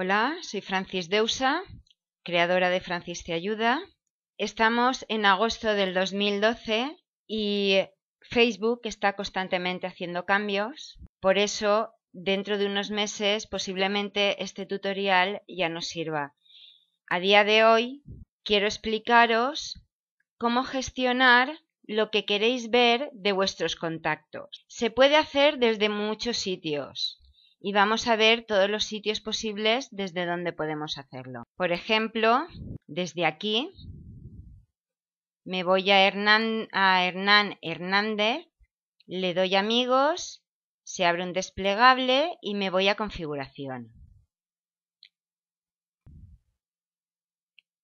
Hola, soy Francis Deusa, creadora de Francis Te Ayuda. Estamos en agosto del 2012 y Facebook está constantemente haciendo cambios. Por eso, dentro de unos meses, posiblemente este tutorial ya nos sirva. A día de hoy, quiero explicaros cómo gestionar lo que queréis ver de vuestros contactos. Se puede hacer desde muchos sitios y vamos a ver todos los sitios posibles desde donde podemos hacerlo. Por ejemplo, desde aquí me voy a Hernán, Hernández, le doy amigos, se abre un desplegable y me voy a configuración.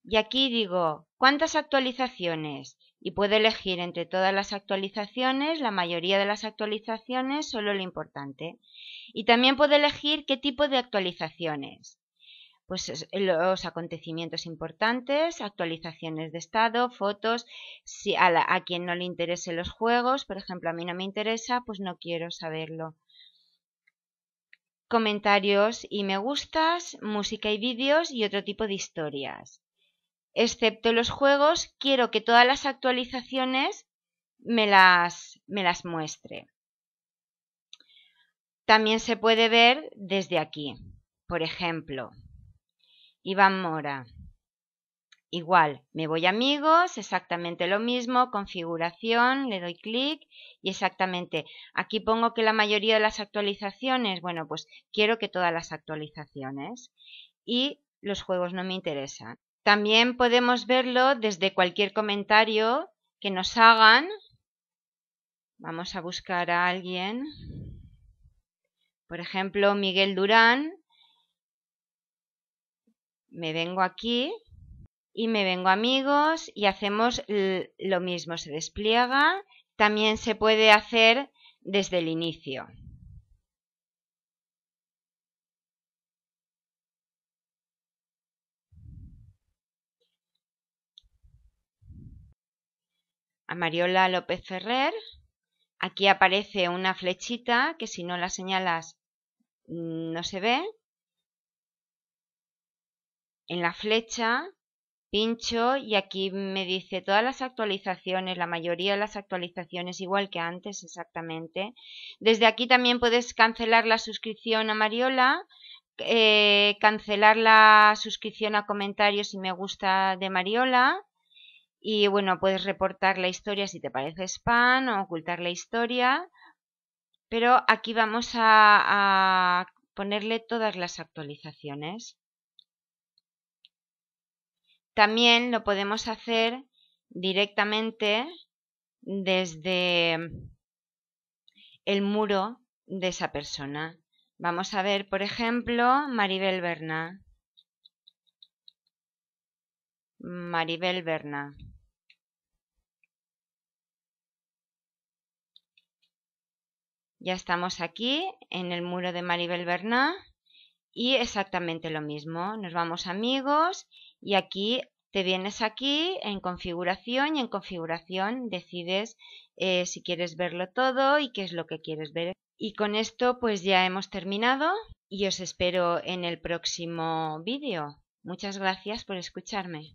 Y aquí digo, ¿cuántas actualizaciones? y puede elegir entre todas las actualizaciones, la mayoría de las actualizaciones, solo lo importante. Y también puede elegir qué tipo de actualizaciones. Pues eh, los acontecimientos importantes, actualizaciones de estado, fotos, a, a quien no le interesen los juegos, por ejemplo, a mí no me interesa, pues no quiero saberlo. Comentarios y me gustas, música y vídeos y otro tipo de historias excepto los juegos, quiero que todas las actualizaciones me las, me las muestre. También se puede ver desde aquí, por ejemplo, Iván Mora. Igual, me voy a amigos, exactamente lo mismo, configuración, le doy clic y exactamente, aquí pongo que la mayoría de las actualizaciones, bueno, pues quiero que todas las actualizaciones y los juegos no me interesan. También podemos verlo desde cualquier comentario que nos hagan. Vamos a buscar a alguien. Por ejemplo, Miguel Durán. Me vengo aquí y me vengo amigos y hacemos lo mismo, se despliega. También se puede hacer desde el inicio. Mariola López Ferrer. Aquí aparece una flechita que si no la señalas mm, no se ve. En la flecha pincho y aquí me dice todas las actualizaciones, la mayoría de las actualizaciones igual que antes exactamente. Desde aquí también puedes cancelar la suscripción a Mariola, eh, cancelar la suscripción a comentarios y me gusta de Mariola, y bueno, puedes reportar la historia si te parece spam o ocultar la historia. Pero aquí vamos a, ponerle todas las actualizaciones. También lo podemos hacer directamente desde el muro de esa persona. Vamos a ver, por ejemplo, Maribel Berna. Maribel Berna. Ya estamos aquí en el muro de Maribel Berná y exactamente lo mismo. Nos vamos amigos y aquí te vienes aquí en configuración y en configuración decides eh, si quieres verlo todo y qué es lo que quieres ver. Y con esto pues ya hemos terminado y os espero en el próximo vídeo. Muchas gracias por escucharme.